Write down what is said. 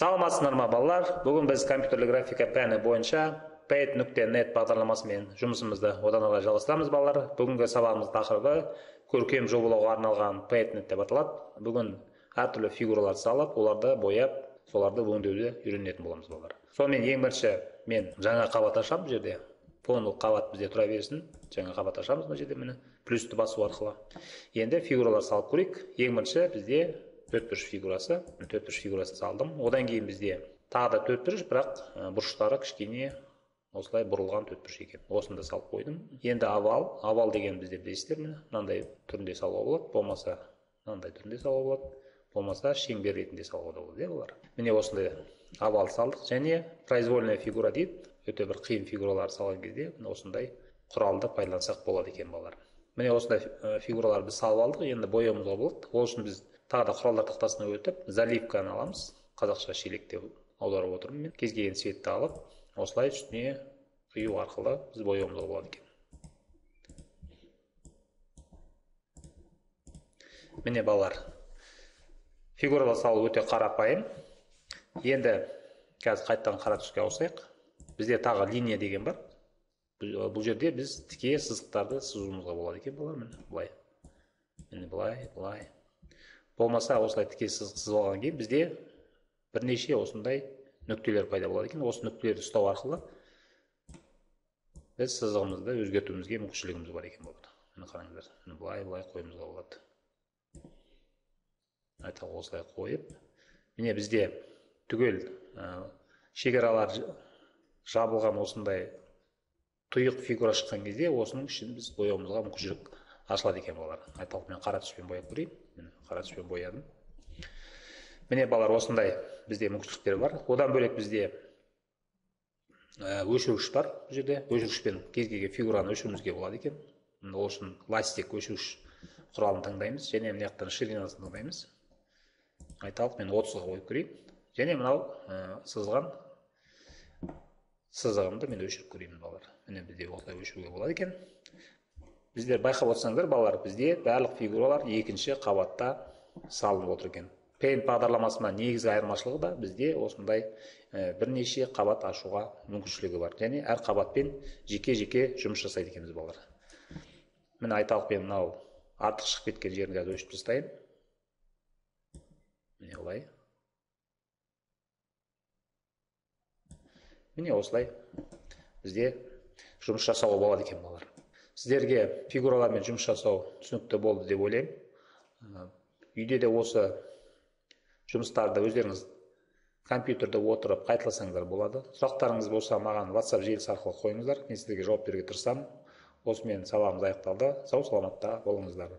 саламатсыздар ма балалар бүгін біз компьютерлік графика пәні бойынша paint.net нүкте нет бағдарламасымен жұмысымызды одан әрі жалғастырамыз балалар бүгінгі сабағымыз тақырыбы көркем жобалауға арналған paint.net деп аталады бүгін әртүрлі фигуралар салып оларды бояп соларды өңдеуді үйренетін боламыз балалар сонымен ең бірінші мен жаңа қабат ашамын бұл жерде фондық қабат бізде тұра берсін жаңа қабат ашамыз мына жерде міне плюсті басу арқылы енді фигуралар салып көрейік ең бірінші бізде төртбұрыш фигурасы төртбұрыш бұрыш салдым одан кейін бізде тағы да төртбұрыш бірақ бұрыштары кішкене осылай бұрылған төртбұрыш екен осында салып қойдым енді овал авал деген бізде білесіздер ме мынандай түрінде салуға болады болмаса мынандай түрінде салуға болады болмаса шеңбер ретінде салуға да болады иә олар міне осындай овал салдық және произвольная фигура дейді өте бір қиын фигураларды салған кезде осындай құралды пайдалансақ болады екен балалар міне осындай фигураларды біз салып алдық енді бояуымызға болады ол үшін біз тағы да құралдар тақтасына өтіп заливканы аламыз қазақша шелек деп аударып отырмын мен кез келген цветті алып осылай үстіне құю арқылы біз бояуымызға болады екен міне балалар фигуралар салу өте қарапайым енді қазір қайтадан қара түске ауысайық бізде тағы линия деген бар бұл жерде біз тіке сызықтарды сызуымызға болады екен балалар міне былай міне былай былай болмаса осылай тіке сызып алғаннан кейін бізде бірнеше осындай нүктелер пайда болады екен осы нүктелерді ұстау арқылы біз сызығымызды өзгертуімізге мүмкіншілігіміз бар екен болды міне қараңыздар былай былай қоюымызға болады Айта осылай қойып міне бізде түгел ә, шекаралар жабылған осындай тұйық фигура шыққан кезде осының ішін біз бояуымызға мүмкіншілік ашылады екен олар айталық мен қара түспен бояп көрейін міне қара түспен боядым міне балалар осындай бізде мүмкіншіліктер бар одан бөлек бізде э, өшіргіш бар бұл жерде өшіргішпен кез келген фигураны өшіруімізге болады екен ол үшін ластик өшіргіш құралын таңдаймыз және мына жақтан ширинасын таңдаймыз айталық мен отызға қойып көрейін және мынау ә, сызған сызығымды мен өшіріп көрейін балалар міне бізде осылай өшіруге болады екен біздер байқап отырсаңыздар балалар бізде барлық фигуралар екінші қабатта салынып отыр екен пен бағдарламасынан негізгі айырмашылығы да бізде осындай ә, бірнеше қабат ашуға мүмкіншілігі бар және әр қабатпен жеке жеке жұмыс жасайды екенбіз балалар міне айталық мен мынау артық шығып кеткен жерін қазір өшіріп тастайын міне былай міне осылай бізде жұмыс жасауға болады екен балалар сіздерге фигуралармен жұмыс жасау түсінікті болды деп ойлаймын үйде де осы жұмыстарды өздеріңіз компьютерде отырып қайталасаңыздар болады сұрақтарыңыз болса маған WhatsApp желісі арқылы қойыңыздар мен сіздерге жауап беруге тырысамын осымен сабағымыз аяқталды сау саламатта болыңыздар